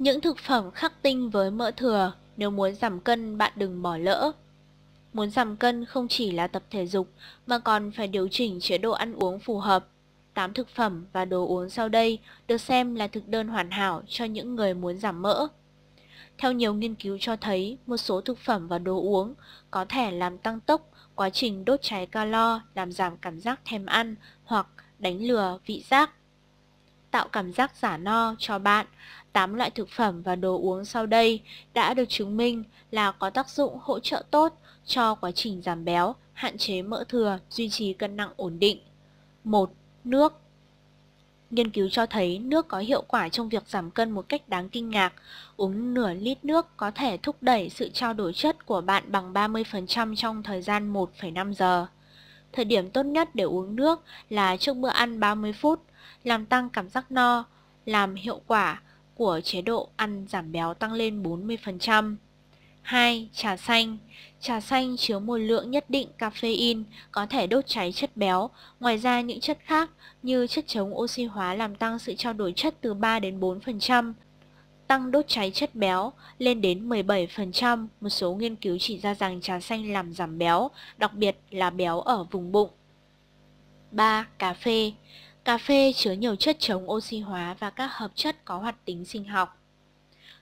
Những thực phẩm khắc tinh với mỡ thừa, nếu muốn giảm cân bạn đừng bỏ lỡ. Muốn giảm cân không chỉ là tập thể dục mà còn phải điều chỉnh chế độ ăn uống phù hợp. 8 thực phẩm và đồ uống sau đây được xem là thực đơn hoàn hảo cho những người muốn giảm mỡ. Theo nhiều nghiên cứu cho thấy, một số thực phẩm và đồ uống có thể làm tăng tốc quá trình đốt cháy calo, làm giảm cảm giác thèm ăn hoặc đánh lừa vị giác tạo cảm giác giả no cho bạn. 8 loại thực phẩm và đồ uống sau đây đã được chứng minh là có tác dụng hỗ trợ tốt cho quá trình giảm béo, hạn chế mỡ thừa, duy trì cân nặng ổn định. 1. Nước Nghiên cứu cho thấy nước có hiệu quả trong việc giảm cân một cách đáng kinh ngạc. Uống nửa lít nước có thể thúc đẩy sự trao đổi chất của bạn bằng 30% trong thời gian 1,5 giờ. Thời điểm tốt nhất để uống nước là trước bữa ăn 30 phút, làm tăng cảm giác no, làm hiệu quả của chế độ ăn giảm béo tăng lên 40%. 2. Trà xanh Trà xanh chứa một lượng nhất định caffeine, có thể đốt cháy chất béo. Ngoài ra những chất khác như chất chống oxy hóa làm tăng sự trao đổi chất từ 3 đến 4% tăng đốt cháy chất béo lên đến 17%. Một số nghiên cứu chỉ ra rằng trà xanh làm giảm béo, đặc biệt là béo ở vùng bụng. 3. Cà phê Cà phê chứa nhiều chất chống oxy hóa và các hợp chất có hoạt tính sinh học.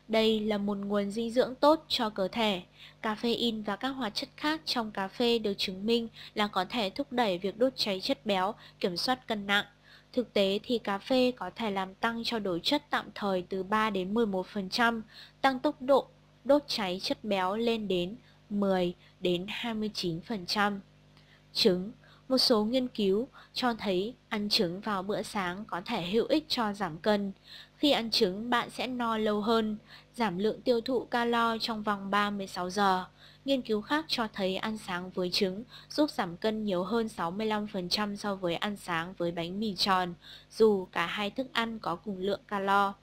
Đây là một nguồn dinh dưỡng tốt cho cơ thể. Caffeine và các hoạt chất khác trong cà phê được chứng minh là có thể thúc đẩy việc đốt cháy chất béo, kiểm soát cân nặng. Thực tế thì cà phê có thể làm tăng cho đổi chất tạm thời từ 3 đến 11%, tăng tốc độ đốt cháy chất béo lên đến 10 đến 29%. Trứng một số nghiên cứu cho thấy ăn trứng vào bữa sáng có thể hữu ích cho giảm cân. Khi ăn trứng, bạn sẽ no lâu hơn, giảm lượng tiêu thụ calo trong vòng 36 giờ. Nghiên cứu khác cho thấy ăn sáng với trứng giúp giảm cân nhiều hơn 65% so với ăn sáng với bánh mì tròn, dù cả hai thức ăn có cùng lượng calo.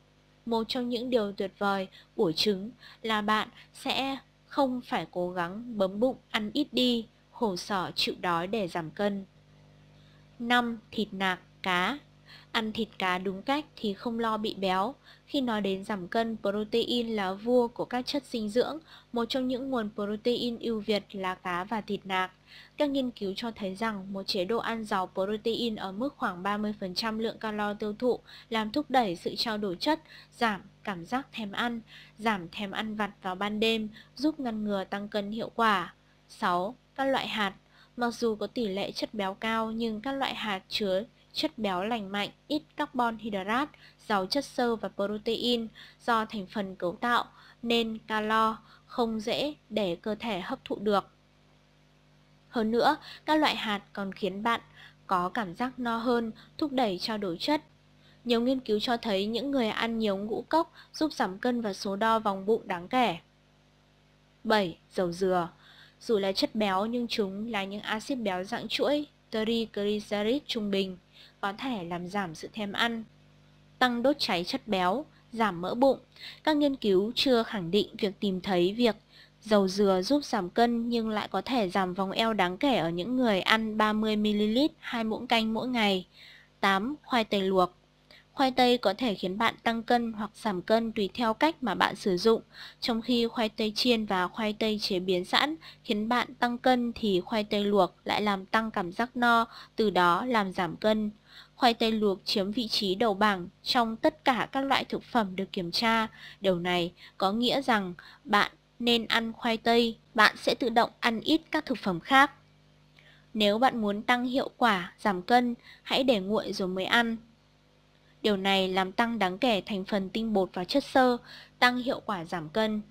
Một trong những điều tuyệt vời của trứng là bạn sẽ không phải cố gắng bấm bụng ăn ít đi hổ sỏ chịu đói để giảm cân. 5. Thịt nạc, cá Ăn thịt cá đúng cách thì không lo bị béo. Khi nói đến giảm cân, protein là vua của các chất dinh dưỡng. Một trong những nguồn protein ưu việt là cá và thịt nạc. Các nghiên cứu cho thấy rằng một chế độ ăn giàu protein ở mức khoảng 30% lượng calo tiêu thụ làm thúc đẩy sự trao đổi chất, giảm cảm giác thèm ăn, giảm thèm ăn vặt vào ban đêm, giúp ngăn ngừa tăng cân hiệu quả. 6. Các loại hạt Mặc dù có tỷ lệ chất béo cao nhưng các loại hạt chứa chất béo lành mạnh, ít carbon hydrate, giàu chất xơ và protein do thành phần cấu tạo nên calo không dễ để cơ thể hấp thụ được. Hơn nữa, các loại hạt còn khiến bạn có cảm giác no hơn, thúc đẩy trao đổi chất. Nhiều nghiên cứu cho thấy những người ăn nhiều ngũ cốc giúp giảm cân và số đo vòng bụng đáng kể. 7. Dầu dừa dù là chất béo nhưng chúng là những axit béo dạng chuỗi, triglycerid trung bình, có thể làm giảm sự thèm ăn, tăng đốt cháy chất béo, giảm mỡ bụng. Các nghiên cứu chưa khẳng định việc tìm thấy việc dầu dừa giúp giảm cân nhưng lại có thể giảm vòng eo đáng kể ở những người ăn 30ml 2 muỗng canh mỗi ngày. 8. Khoai tây luộc Khoai tây có thể khiến bạn tăng cân hoặc giảm cân tùy theo cách mà bạn sử dụng, trong khi khoai tây chiên và khoai tây chế biến sẵn khiến bạn tăng cân thì khoai tây luộc lại làm tăng cảm giác no, từ đó làm giảm cân. Khoai tây luộc chiếm vị trí đầu bảng trong tất cả các loại thực phẩm được kiểm tra. Điều này có nghĩa rằng bạn nên ăn khoai tây, bạn sẽ tự động ăn ít các thực phẩm khác. Nếu bạn muốn tăng hiệu quả, giảm cân, hãy để nguội rồi mới ăn. Điều này làm tăng đáng kể thành phần tinh bột và chất xơ, tăng hiệu quả giảm cân.